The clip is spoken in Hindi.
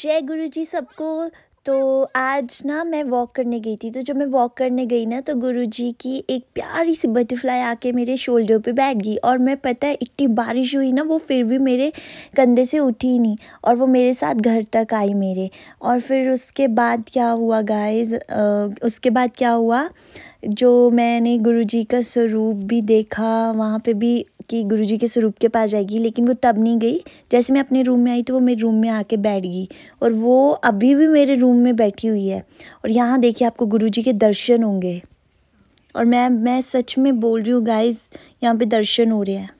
जय गुरु जी सबको तो आज ना मैं वॉक करने गई थी तो जब मैं वॉक करने गई ना तो गुरु जी की एक प्यारी सी बटरफ्लाई आके मेरे शोल्डर पे बैठ गई और मैं पता है इतनी बारिश हुई ना वो फिर भी मेरे कंधे से उठी नहीं और वो मेरे साथ घर तक आई मेरे और फिर उसके बाद क्या हुआ गाइस उसके बाद क्या हुआ जो मैंने गुरु जी का स्वरूप भी देखा वहाँ पे भी कि गुरुजी के स्वरूप के पास जाएगी लेकिन वो तब नहीं गई जैसे मैं अपने रूम में आई तो वो मेरे रूम में आके बैठ गई और वो अभी भी मेरे रूम में बैठी हुई है और यहाँ देखिए आपको गुरुजी के दर्शन होंगे और मैं मैं सच में बोल रही हूँ गाइस यहाँ पे दर्शन हो रहे हैं